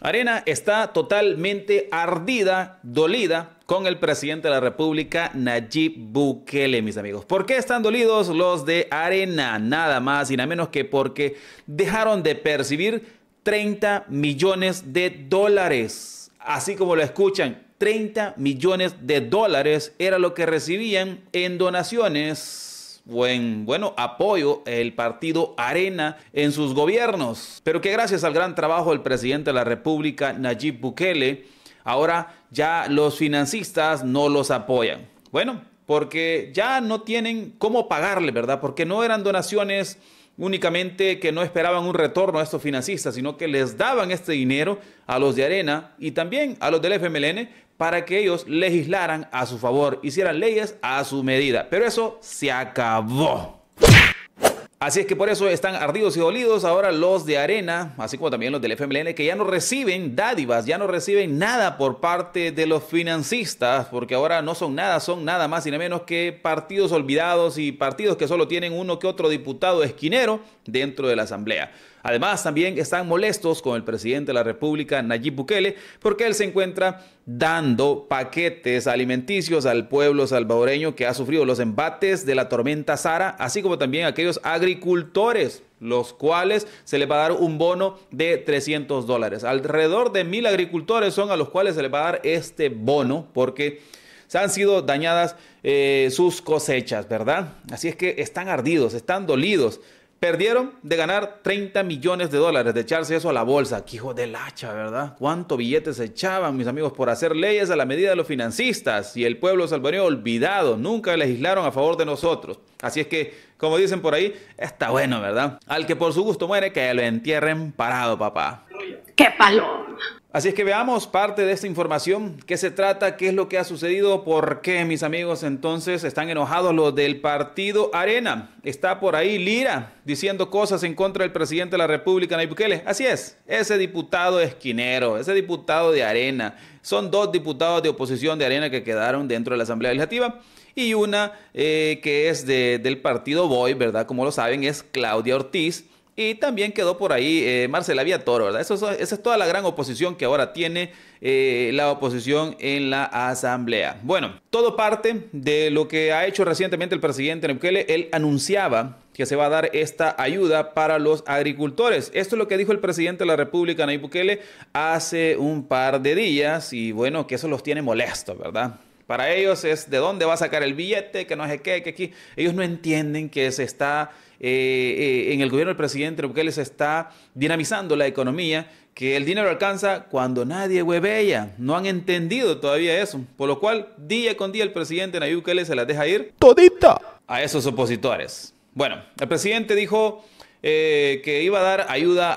Arena está totalmente ardida, dolida con el presidente de la República, Nayib Bukele, mis amigos. ¿Por qué están dolidos los de Arena? Nada más y nada menos que porque dejaron de percibir 30 millones de dólares. Así como lo escuchan, 30 millones de dólares era lo que recibían en donaciones buen, bueno, apoyo el partido Arena en sus gobiernos, pero que gracias al gran trabajo del presidente de la República, Nayib Bukele, ahora ya los financistas no los apoyan. Bueno, porque ya no tienen cómo pagarle, ¿verdad? Porque no eran donaciones únicamente que no esperaban un retorno a estos financistas, sino que les daban este dinero a los de Arena y también a los del FMLN para que ellos legislaran a su favor, hicieran leyes a su medida. Pero eso se acabó. Así es que por eso están ardidos y dolidos ahora los de Arena, así como también los del FMLN, que ya no reciben dádivas, ya no reciben nada por parte de los financistas, porque ahora no son nada, son nada más y nada menos que partidos olvidados y partidos que solo tienen uno que otro diputado esquinero dentro de la Asamblea. Además, también están molestos con el presidente de la República, Nayib Bukele, porque él se encuentra dando paquetes alimenticios al pueblo salvadoreño que ha sufrido los embates de la tormenta Sara, así como también aquellos agricultores los cuales se les va a dar un bono de 300 dólares. Alrededor de mil agricultores son a los cuales se les va a dar este bono porque se han sido dañadas eh, sus cosechas, ¿verdad? Así es que están ardidos, están dolidos. Perdieron de ganar 30 millones de dólares, de echarse eso a la bolsa. ¡Qué hijo del hacha, ¿verdad? ¿Cuánto billetes se echaban, mis amigos, por hacer leyes a la medida de los financistas? Y el pueblo salvadoreño olvidado, nunca legislaron a favor de nosotros. Así es que, como dicen por ahí, está bueno, ¿verdad? Al que por su gusto muere, que lo entierren parado, papá. ¡Qué paloma! Así es que veamos parte de esta información, qué se trata, qué es lo que ha sucedido, por qué mis amigos entonces están enojados los del partido Arena. Está por ahí Lira diciendo cosas en contra del presidente de la República, Nayib Bukele. Así es, ese diputado esquinero, ese diputado de Arena. Son dos diputados de oposición de Arena que quedaron dentro de la Asamblea Legislativa y una eh, que es del partido Boy, ¿verdad? Como lo saben, es Claudia Ortiz y también quedó por ahí eh, Marcela Toro, ¿verdad? esa es toda la gran oposición que ahora tiene eh, la oposición en la Asamblea. Bueno, todo parte de lo que ha hecho recientemente el presidente Neukele. Él anunciaba que se va a dar esta ayuda para los agricultores. Esto es lo que dijo el presidente de la República, Nayib Bukele, hace un par de días y bueno, que eso los tiene molestos, ¿verdad? Para ellos es de dónde va a sacar el billete, que no es qué, que aquí. Ellos no entienden que se está, eh, eh, en el gobierno del presidente Bukele se está dinamizando la economía, que el dinero alcanza cuando nadie huevea. No han entendido todavía eso. Por lo cual, día con día el presidente Nayib Bukele se las deja ir todita a esos opositores. Bueno, el presidente dijo eh, que iba a dar ayuda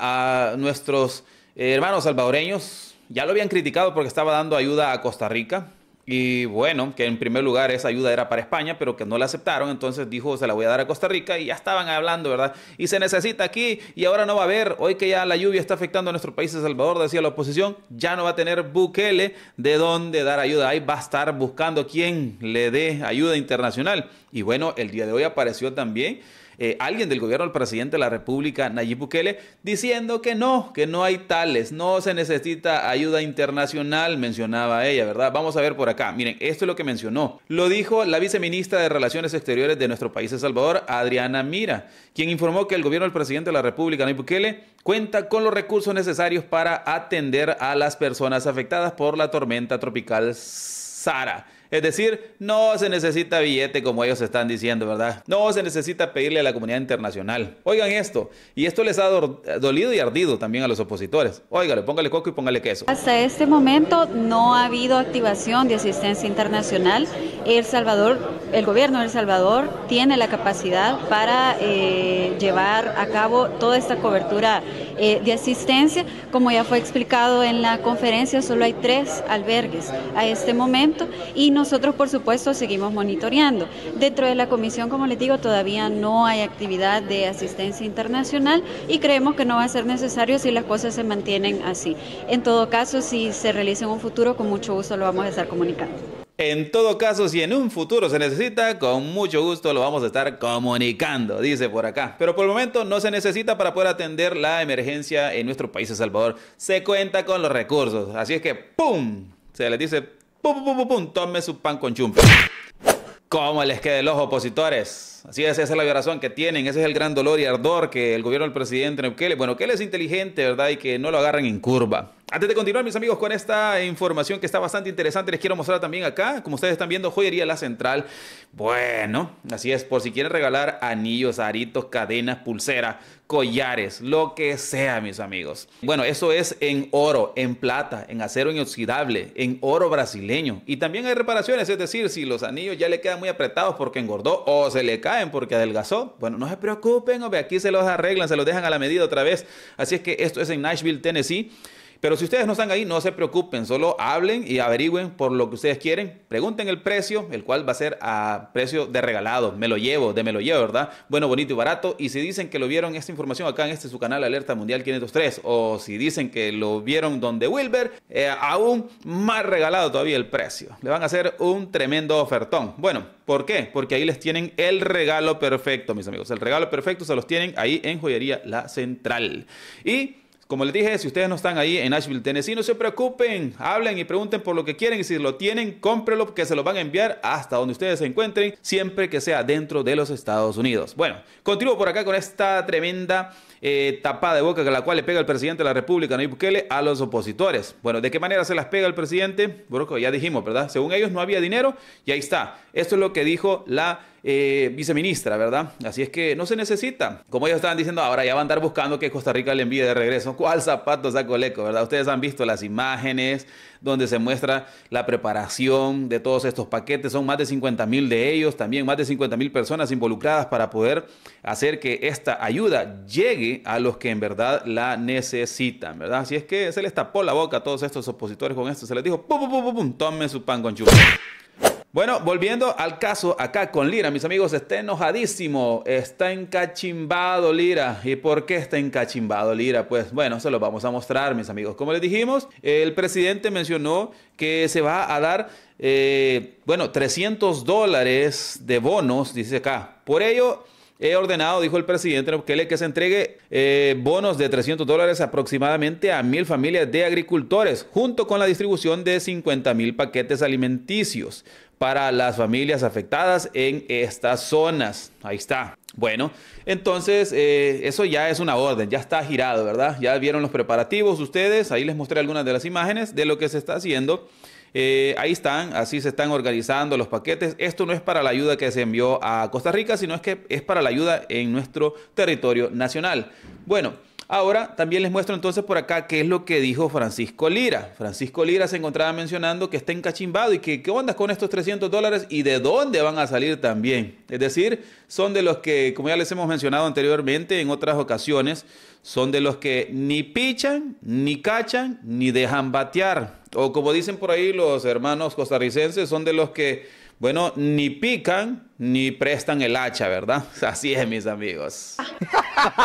a nuestros hermanos salvadoreños. Ya lo habían criticado porque estaba dando ayuda a Costa Rica y bueno, que en primer lugar esa ayuda era para España, pero que no la aceptaron, entonces dijo, se la voy a dar a Costa Rica y ya estaban hablando, ¿verdad? Y se necesita aquí y ahora no va a haber, hoy que ya la lluvia está afectando a nuestro país, El Salvador, decía la oposición, ya no va a tener Bukele de dónde dar ayuda, ahí va a estar buscando quién le dé ayuda internacional. Y bueno, el día de hoy apareció también eh, alguien del gobierno del presidente de la República, Nayib Bukele, diciendo que no, que no hay tales, no se necesita ayuda internacional, mencionaba ella, ¿verdad? Vamos a ver por acá. Miren, esto es lo que mencionó. Lo dijo la viceministra de Relaciones Exteriores de nuestro país, El Salvador, Adriana Mira, quien informó que el gobierno del presidente de la República, Nayib Bukele, cuenta con los recursos necesarios para atender a las personas afectadas por la tormenta tropical Sara es decir, no se necesita billete como ellos están diciendo, ¿verdad? No se necesita pedirle a la comunidad internacional. Oigan esto, y esto les ha dolido y ardido también a los opositores. Óigale, póngale coco y póngale queso. Hasta este momento no ha habido activación de asistencia internacional. El Salvador, el gobierno de El Salvador tiene la capacidad para eh, llevar a cabo toda esta cobertura eh, de asistencia. Como ya fue explicado en la conferencia, solo hay tres albergues a este momento y nosotros, por supuesto, seguimos monitoreando. Dentro de la comisión, como les digo, todavía no hay actividad de asistencia internacional y creemos que no va a ser necesario si las cosas se mantienen así. En todo caso, si se realiza en un futuro, con mucho gusto lo vamos a estar comunicando. En todo caso, si en un futuro se necesita, con mucho gusto lo vamos a estar comunicando, dice por acá. Pero por el momento no se necesita para poder atender la emergencia en nuestro país, El Salvador. Se cuenta con los recursos. Así es que, ¡pum! Se les dice pum, pum, pum, pum, tome su pan con chumpe. ¿Cómo les quede los opositores? Así es, esa es la violación que tienen, ese es el gran dolor y ardor que el gobierno del presidente Neukele, bueno, que él es inteligente, ¿verdad? Y que no lo agarren en curva. Antes de continuar, mis amigos, con esta información que está bastante interesante, les quiero mostrar también acá, como ustedes están viendo, joyería La Central. Bueno, así es, por si quieren regalar anillos, aritos, cadenas, pulseras, collares, lo que sea, mis amigos. Bueno, eso es en oro, en plata, en acero inoxidable, en oro brasileño. Y también hay reparaciones, es decir, si los anillos ya le quedan muy apretados porque engordó o se le caen porque adelgazó, bueno, no se preocupen, hombre, aquí se los arreglan, se los dejan a la medida otra vez. Así es que esto es en Nashville, Tennessee. Pero si ustedes no están ahí, no se preocupen, solo hablen y averigüen por lo que ustedes quieren. Pregunten el precio, el cual va a ser a precio de regalado. Me lo llevo, de me lo llevo, ¿verdad? Bueno, bonito y barato. Y si dicen que lo vieron esta información acá en este su canal Alerta Mundial 503, o si dicen que lo vieron donde Wilber, eh, aún más regalado todavía el precio. Le van a hacer un tremendo ofertón. Bueno, ¿por qué? Porque ahí les tienen el regalo perfecto, mis amigos. El regalo perfecto se los tienen ahí en Joyería La Central. Y como les dije, si ustedes no están ahí en Nashville, Tennessee, no se preocupen. Hablen y pregunten por lo que quieren. Y si lo tienen, cómprelo que se lo van a enviar hasta donde ustedes se encuentren, siempre que sea dentro de los Estados Unidos. Bueno, continúo por acá con esta tremenda eh, tapada de boca, con la cual le pega el presidente de la República, Nayib Bukele, a los opositores. Bueno, ¿de qué manera se las pega el presidente? Bueno, ya dijimos, ¿verdad? Según ellos no había dinero y ahí está. Esto es lo que dijo la eh, viceministra, ¿verdad? Así es que no se necesita. Como ellos estaban diciendo, ahora ya van a andar buscando que Costa Rica le envíe de regreso. ¿Cuál zapato saco leco, verdad? Ustedes han visto las imágenes donde se muestra la preparación de todos estos paquetes. Son más de 50 mil de ellos, también más de 50 mil personas involucradas para poder hacer que esta ayuda llegue a los que en verdad la necesitan, ¿verdad? Así es que se les tapó la boca a todos estos opositores con esto, se les dijo, pum, pum, pum, pum, tomen su pan con chupa. Bueno, volviendo al caso acá con Lira, mis amigos, está enojadísimo, está encachimbado Lira. ¿Y por qué está encachimbado Lira? Pues bueno, se lo vamos a mostrar, mis amigos. Como les dijimos, el presidente mencionó que se va a dar, eh, bueno, 300 dólares de bonos, dice acá. Por ello, He ordenado, dijo el presidente le que se entregue eh, bonos de 300 dólares aproximadamente a mil familias de agricultores, junto con la distribución de 50 mil paquetes alimenticios para las familias afectadas en estas zonas. Ahí está. Bueno, entonces eh, eso ya es una orden, ya está girado, ¿verdad? Ya vieron los preparativos ustedes, ahí les mostré algunas de las imágenes de lo que se está haciendo eh, ahí están, así se están organizando los paquetes. Esto no es para la ayuda que se envió a Costa Rica, sino es que es para la ayuda en nuestro territorio nacional. Bueno, Ahora también les muestro entonces por acá qué es lo que dijo Francisco Lira. Francisco Lira se encontraba mencionando que está encachimbado y que qué onda con estos 300 dólares y de dónde van a salir también. Es decir, son de los que, como ya les hemos mencionado anteriormente en otras ocasiones, son de los que ni pichan, ni cachan, ni dejan batear o como dicen por ahí los hermanos costarricenses, son de los que, bueno, ni pican ni prestan el hacha, ¿verdad? Así es, mis amigos.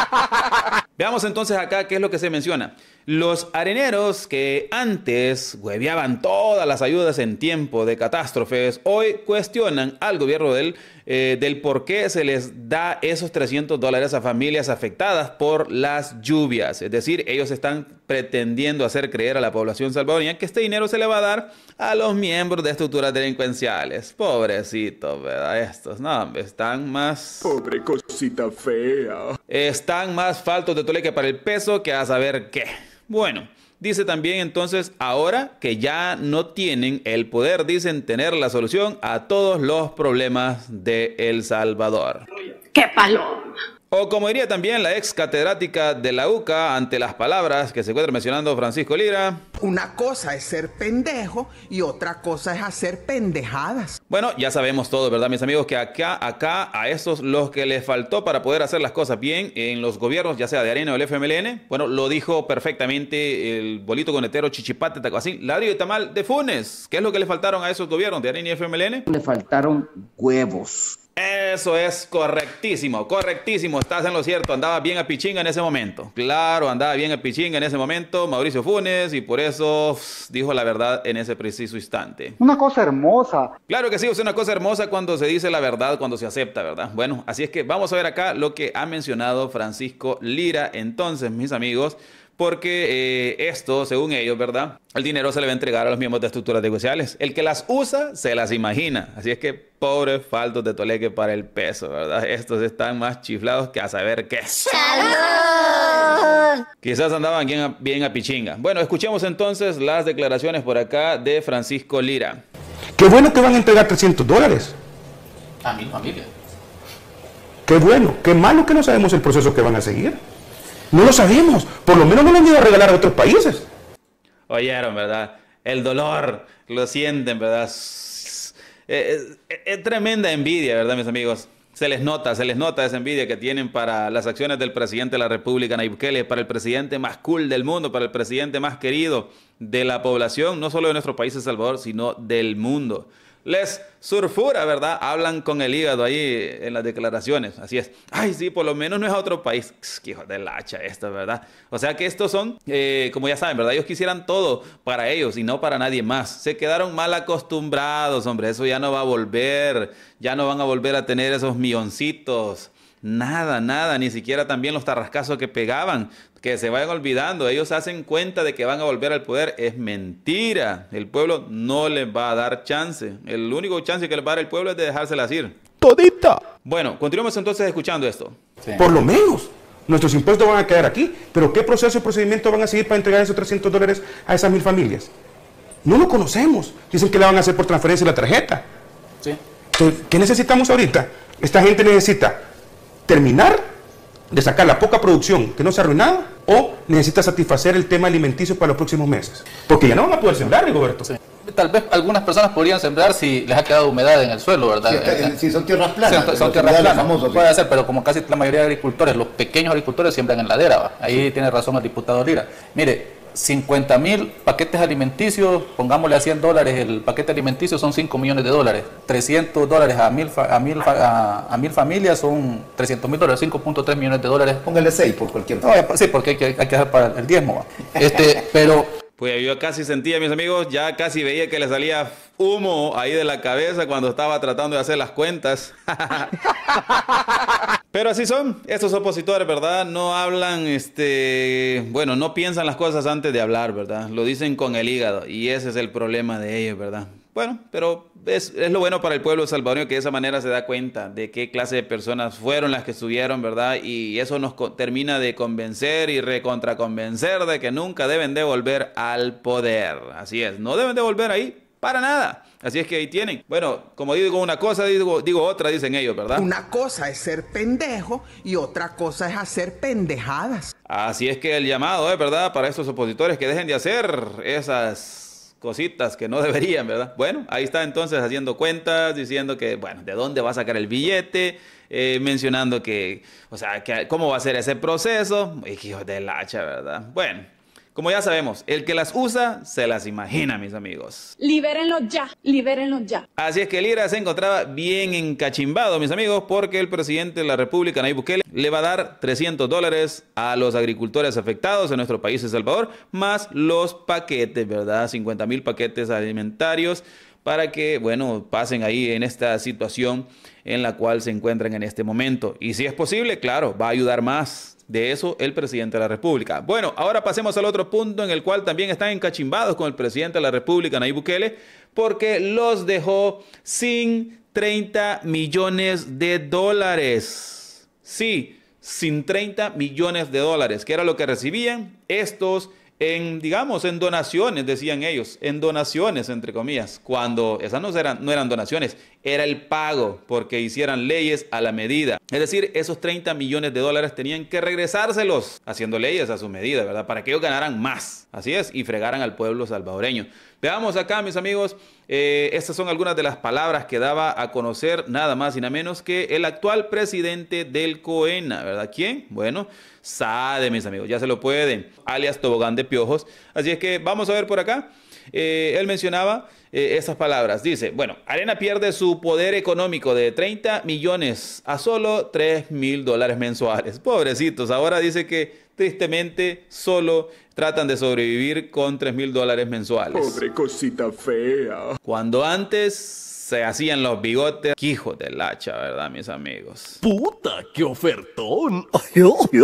Veamos entonces acá qué es lo que se menciona. Los areneros que antes hueviaban todas las ayudas en tiempo de catástrofes, hoy cuestionan al gobierno del, eh, del por qué se les da esos 300 dólares a familias afectadas por las lluvias. Es decir, ellos están pretendiendo hacer creer a la población salvadoreña que este dinero se le va a dar a los miembros de estructuras delincuenciales. Pobrecitos, ¿verdad? Estos, no, están más... Pobre cosita fea. Están más faltos de tole que para el peso que a saber qué. Bueno, dice también entonces, ahora que ya no tienen el poder, dicen tener la solución a todos los problemas de El Salvador. ¡Qué paloma! O como diría también la ex catedrática de la UCA ante las palabras que se encuentra mencionando Francisco Lira. Una cosa es ser pendejo y otra cosa es hacer pendejadas. Bueno, ya sabemos todo, ¿verdad, mis amigos? Que acá, acá, a esos los que les faltó para poder hacer las cosas bien en los gobiernos, ya sea de Arena o el FMLN, bueno, lo dijo perfectamente el bolito conetero Chichipate, así, ladrillo y tamal de Funes. ¿Qué es lo que le faltaron a esos gobiernos de Arena y FMLN? Le faltaron huevos. Eso es correctísimo, correctísimo, estás en lo cierto, andaba bien a pichinga en ese momento. Claro, andaba bien a pichinga en ese momento Mauricio Funes y por eso dijo la verdad en ese preciso instante. Una cosa hermosa. Claro que sí, es una cosa hermosa cuando se dice la verdad, cuando se acepta, ¿verdad? Bueno, así es que vamos a ver acá lo que ha mencionado Francisco Lira. Entonces, mis amigos, porque eh, esto, según ellos, ¿verdad? El dinero se le va a entregar a los miembros de estructuras negociales. El que las usa, se las imagina. Así es que pobres faltos de toleque para el peso, ¿verdad? Estos están más chiflados que a saber qué. ¡Salud! Quizás andaban bien bien a pichinga. Bueno, escuchemos entonces las declaraciones por acá de Francisco Lira. Qué bueno que van a entregar 300 dólares. A mi familia. Qué bueno, qué malo que no sabemos el proceso que van a seguir. No lo sabemos. Por lo menos no lo han ido a regalar a otros países. Oyeron, ¿verdad? El dolor, lo sienten, ¿verdad? Eh, eh, eh, es, tremenda envidia, ¿verdad, mis amigos? Se les nota, se les nota esa envidia que tienen para las acciones del presidente de la República, Nayib Bukele, para el presidente más cool del mundo, para el presidente más querido de la población, no solo de nuestro país, El Salvador, sino del mundo les surfura, ¿verdad? Hablan con el hígado ahí en las declaraciones, así es. Ay, sí, por lo menos no es a otro país. Qué hijo de lacha hacha esto, ¿verdad? O sea que estos son, eh, como ya saben, ¿verdad? Ellos quisieran todo para ellos y no para nadie más. Se quedaron mal acostumbrados, hombre, eso ya no va a volver, ya no van a volver a tener esos milloncitos Nada, nada, ni siquiera también los tarrascazos que pegaban, que se vayan olvidando, ellos hacen cuenta de que van a volver al poder, es mentira, el pueblo no les va a dar chance, el único chance que les va a dar el pueblo es de dejárselas ir. Todita. Bueno, continuemos entonces escuchando esto. Por lo menos, nuestros impuestos van a quedar aquí, pero ¿qué proceso y procedimiento van a seguir para entregar esos 300 dólares a esas mil familias? No lo conocemos, dicen que la van a hacer por transferencia de la tarjeta. Sí. ¿qué necesitamos ahorita? Esta gente necesita terminar de sacar la poca producción que no se ha arruinado o necesita satisfacer el tema alimenticio para los próximos meses. Porque ya no van a poder sembrar, Rigoberto. Tal vez algunas personas podrían sembrar si les ha quedado humedad en el suelo, ¿verdad? Si, son tierras planas. son, tierras planas, puede ser, pero como casi la mayoría de agricultores, los pequeños agricultores siembran en ladera. Ahí tiene razón el diputado Lira. Mire, 50 mil paquetes alimenticios, pongámosle a 100 dólares el paquete alimenticio, son 5 millones de dólares. 300 dólares a mil, a mil, a, mil familias son 300 mil dólares, 5.3 millones de dólares. Póngale 6 por cualquier sí, porque hay que, hay hacer para el diezmo. Este, pero pues yo casi sentía, mis amigos, ya casi veía que le salía humo ahí de la cabeza cuando estaba tratando de hacer las cuentas. Pero así son estos opositores, ¿verdad? No hablan, este, bueno, no piensan las cosas antes de hablar, ¿verdad? Lo dicen con el hígado y ese es el problema de ellos, ¿verdad? Bueno, pero es, lo bueno para el pueblo Salvador, que de esa manera se da cuenta de qué clase de personas fueron las que estuvieron, ¿verdad? Y eso nos termina de convencer y recontraconvencer de que nunca deben de volver al poder. Así es, no deben de volver ahí, para nada. Así es que ahí tienen. Bueno, como digo una cosa, digo, digo otra, dicen ellos, ¿verdad? Una cosa es ser pendejo y otra cosa es hacer pendejadas. Así es que el llamado, ¿eh? ¿verdad? Para estos opositores que dejen de hacer esas cositas que no deberían, ¿verdad? Bueno, ahí está entonces haciendo cuentas, diciendo que, bueno, de dónde va a sacar el billete, eh, mencionando que, o sea, cómo va a ser ese proceso, Hijo del hacha, ¿verdad? Bueno. Como ya sabemos, el que las usa se las imagina, mis amigos. Libérenlo ya, libérenlo ya. Así es que el se encontraba bien encachimbado, mis amigos, porque el presidente de la República, Nayib Bukele, le va a dar 300 dólares a los agricultores afectados en nuestro país, El Salvador, más los paquetes, ¿verdad? 50 mil paquetes alimentarios para que, bueno, pasen ahí en esta situación en la cual se encuentran en este momento. Y si es posible, claro, va a ayudar más de eso el presidente de la República. Bueno, ahora pasemos al otro punto en el cual también están encachimbados con el presidente de la República, Nayib Bukele, porque los dejó sin 30 millones de dólares. Sí, sin 30 millones de dólares, que era lo que recibían estos en, digamos, en donaciones, decían ellos, en donaciones, entre comillas, cuando esas no eran, no eran donaciones, era el pago porque hicieran leyes a la medida. Es decir, esos 30 millones de dólares tenían que regresárselos haciendo leyes a su medida, ¿verdad? Para que ellos ganaran más, así es, y fregaran al pueblo salvadoreño. Veamos acá, mis amigos, eh, estas son algunas de las palabras que daba a conocer nada más y nada menos que el actual presidente del COENA, ¿verdad? ¿Quién? Bueno, Sade, mis amigos, ya se lo pueden, alias Tobogán de Piojos. Así es que vamos a ver por acá. Eh, él mencionaba eh, esas palabras. Dice, bueno, Arena pierde su poder económico de 30 millones a solo 3 mil dólares mensuales. Pobrecitos, ahora dice que tristemente solo tratan de sobrevivir con 3 mil dólares mensuales. Pobre cosita fea. Cuando antes se hacían los bigotes, hijo de hacha, ¿verdad, mis amigos? ¡Puta, qué ofertón!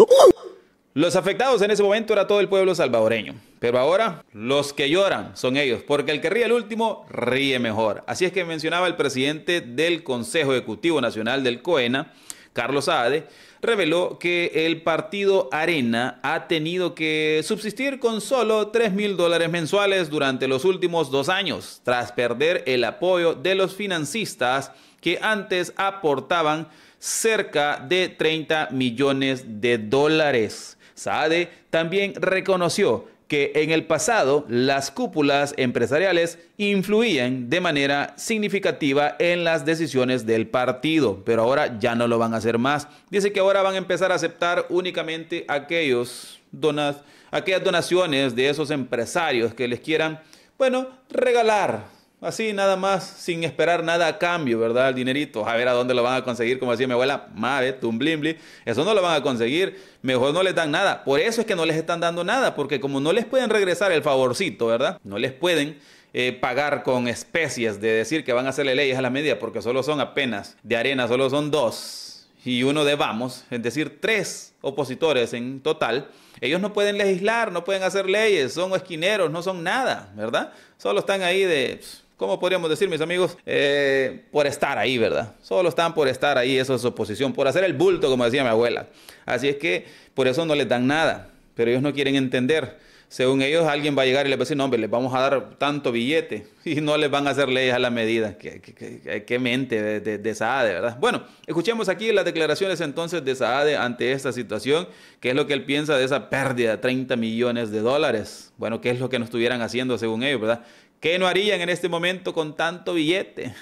Los afectados en ese momento era todo el pueblo salvadoreño, pero ahora los que lloran son ellos, porque el que ríe el último ríe mejor. Así es que mencionaba el presidente del Consejo Ejecutivo Nacional del COENA, Carlos Saade, reveló que el partido Arena ha tenido que subsistir con solo 3 mil dólares mensuales durante los últimos dos años, tras perder el apoyo de los financistas que antes aportaban cerca de 30 millones de dólares. Saade también reconoció que en el pasado las cúpulas empresariales influían de manera significativa en las decisiones del partido, pero ahora ya no lo van a hacer más. Dice que ahora van a empezar a aceptar únicamente aquellos donas, aquellas donaciones de esos empresarios que les quieran, bueno, regalar Así, nada más, sin esperar nada a cambio, ¿verdad? El dinerito, a ver a dónde lo van a conseguir, como decía mi abuela, madre, tumblimbli, eso no lo van a conseguir, mejor no les dan nada. Por eso es que no les están dando nada, porque como no les pueden regresar el favorcito, ¿verdad? No les pueden eh, pagar con especies de decir que van a hacerle leyes a la media porque solo son apenas de arena, solo son dos y uno de vamos, es decir, tres opositores en total. Ellos no pueden legislar, no pueden hacer leyes, son esquineros, no son nada, ¿verdad? Solo están ahí de ¿cómo podríamos decir, mis amigos? Eh, por estar ahí, ¿verdad? Solo están por estar ahí, eso es oposición, por hacer el bulto, como decía mi abuela. Así es que por eso no les dan nada, pero ellos no quieren entender. Según ellos, alguien va a llegar y les va a decir, no, hombre, les vamos a dar tanto billete y no les van a hacer leyes a la medida. Qué, mente de, de, de, Saade, ¿verdad? Bueno, escuchemos aquí las declaraciones entonces de Saade ante esta situación, qué es lo que él piensa de esa pérdida de 30 millones de dólares. Bueno, qué es lo que nos estuvieran haciendo según ellos, ¿verdad? ¿Qué no harían en este momento con tanto billete?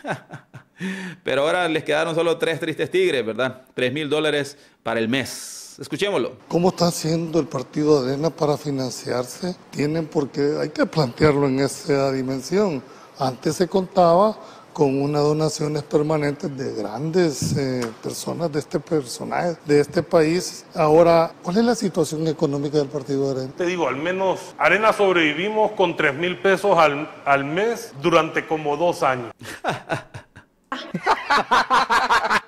Pero ahora les quedaron solo tres tristes tigres, ¿verdad? Tres mil dólares para el mes. Escuchémoslo. ¿Cómo está haciendo el partido Arena para financiarse? Tienen porque hay que plantearlo en esa dimensión. Antes se contaba con unas donaciones permanentes de grandes eh, personas de este personaje, de este país. Ahora, ¿cuál es la situación económica del partido de Arena? Te digo, al menos Arena sobrevivimos con 3 mil pesos al, mes durante como dos años.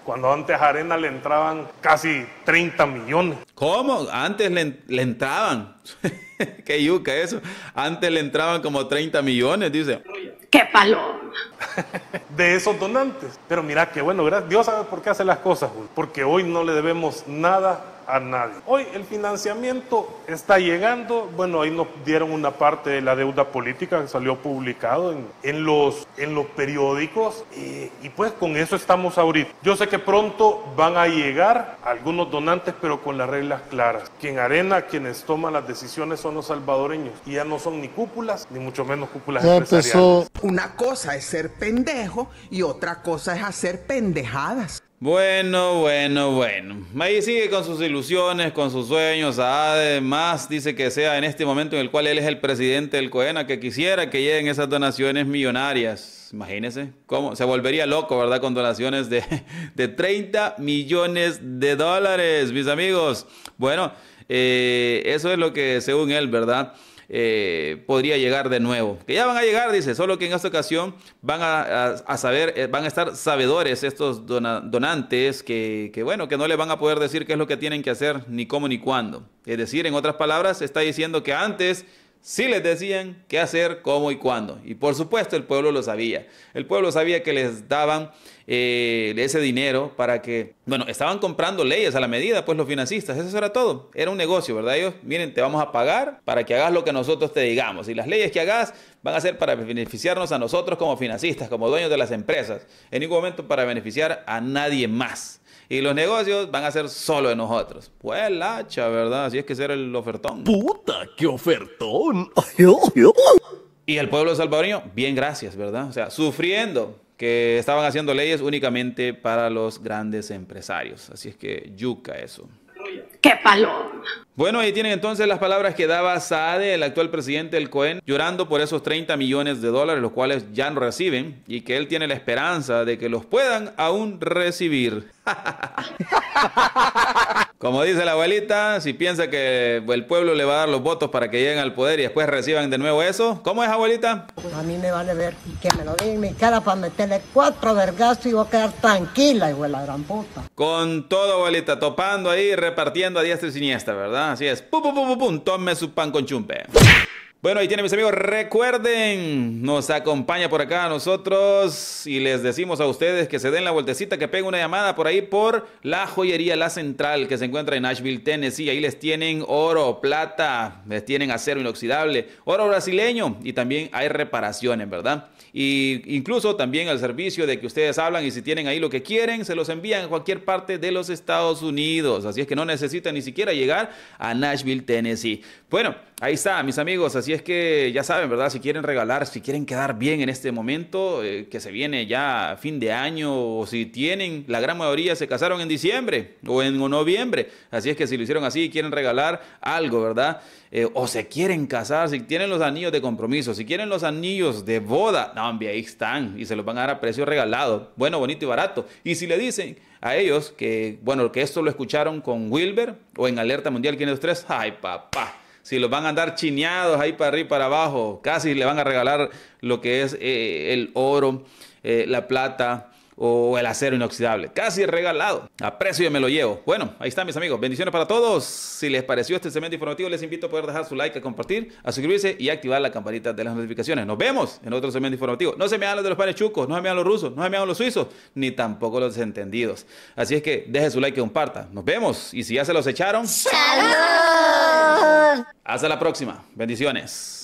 Cuando antes Arena le entraban casi 30 millones. ¿Cómo? Antes le, le entraban. Qué yuca eso. Antes le entraban como 30 millones, dice. ¡Qué palo! de esos donantes. Pero mira que bueno, Dios sabe por qué hace las cosas, porque hoy no le debemos nada a nadie. Hoy el financiamiento está llegando, bueno, ahí nos dieron una parte de la deuda política que salió publicado en, los, en los periódicos eh, y, pues con eso estamos ahorita. Yo sé que pronto van a llegar algunos donantes, pero con las reglas claras. Quien arena, quienes toman las decisiones son los salvadoreños y ya no son ni cúpulas, ni mucho menos cúpulas empresariales. Empezó. Una cosa es ser pendejo y otra cosa es hacer pendejadas. Bueno, bueno, bueno. Ahí sigue con sus ilusiones, con sus sueños. Además, dice que sea en este momento en el cual él es el presidente del COENA, que quisiera que lleguen esas donaciones millonarias. Imagínense cómo se volvería loco, ¿verdad? Con donaciones de, de 30 millones de dólares, mis amigos. Bueno, eh, eso es lo que según él, ¿verdad? Eh, podría llegar de nuevo. Que ya van a llegar, dice, solo que en esta ocasión van a, saber, eh, van a estar sabedores estos donantes que, bueno, que no le van a poder decir qué es lo que tienen que hacer, ni cómo ni cuándo. Es decir, en otras palabras, está diciendo que antes sí les decían qué hacer, cómo y cuándo. Y por supuesto el pueblo lo sabía. El pueblo sabía que les daban eh, ese dinero para que, bueno, estaban comprando leyes a la medida, pues los financistas, eso era todo. Era un negocio, ¿verdad? Ellos, miren, te vamos a pagar para que hagas lo que nosotros te digamos. Y las leyes que hagas van a ser para beneficiarnos a nosotros como financistas, como dueños de las empresas. En ningún momento para beneficiar a nadie más. Y los negocios van a ser solo de nosotros. Pues hacha ¿verdad? Así es que ser el ofertón. ¡Puta, qué ofertón! y el pueblo salvadoreño, bien, gracias, ¿verdad? O sea, sufriendo que estaban haciendo leyes únicamente para los grandes empresarios. Así es que yuca eso. ¡Qué paloma! Bueno, ahí tienen entonces las palabras que daba Saade, el actual presidente del Cohen, llorando por esos 30 millones de dólares, los cuales ya no reciben, y que él tiene la esperanza de que los puedan aún recibir. Como dice la abuelita, si piensa que el pueblo le va a dar los votos para que lleguen al poder y después reciban de nuevo eso, ¿cómo es, abuelita? Pues A mí me vale ver que me lo den en mi cara para meterle cuatro vergazos y voy a quedar tranquila, hijo de la gran puta. Con todo, abuelita, topando ahí, repartiendo a diestra y siniestra, ¿verdad? Así es. Pum, pum, pum, pum, pum, tome su pan con chumpe. Bueno, ahí tienen mis amigos. Recuerden, nos acompaña por acá a nosotros y les decimos a ustedes que se den la vueltecita, que peguen una llamada por ahí por la joyería La Central que se encuentra en Nashville, Tennessee. Ahí les tienen oro, plata, les tienen acero inoxidable, oro brasileño y también hay reparaciones, ¿verdad? Y incluso también el servicio de que ustedes hablan y si tienen ahí lo que quieren, se los envían a cualquier parte de los Estados Unidos. Así es que no necesitan ni siquiera llegar a Nashville, Tennessee. Bueno. Ahí está, mis amigos. Así es que ya saben, ¿verdad? Si quieren regalar, si quieren quedar bien en este momento, eh, que se viene ya fin de año, o si tienen, la gran mayoría se casaron en diciembre o en noviembre. Así es que si lo hicieron así, y quieren regalar algo, ¿verdad? Eh, o se quieren casar, si tienen los anillos de compromiso, si quieren los anillos de boda, no, hombre, ahí están y se los van a dar a precio regalado. Bueno, bonito y barato. Y si le dicen, a ellos que, bueno, que esto lo escucharon con Wilber o en Alerta Mundial tres ¡Ay, papá! si los van a andar chineados ahí para arriba y para abajo, casi le van a regalar lo que es eh, el oro, eh, la plata, o el acero inoxidable. Casi regalado. A precio y me lo llevo. Bueno, ahí están mis amigos. Bendiciones para todos. Si les pareció este segmento informativo, les invito a poder dejar su like, a compartir, a suscribirse y activar la campanita de las notificaciones. Nos vemos en otro segmento informativo. No se me hagan los de los panes chucos, no se me hagan los rusos, no se me hagan los suizos, ni tampoco los desentendidos. Así es que deje su like y comparta. Nos vemos. Y si ya se los echaron, ¡Salud! Hasta la próxima. Bendiciones.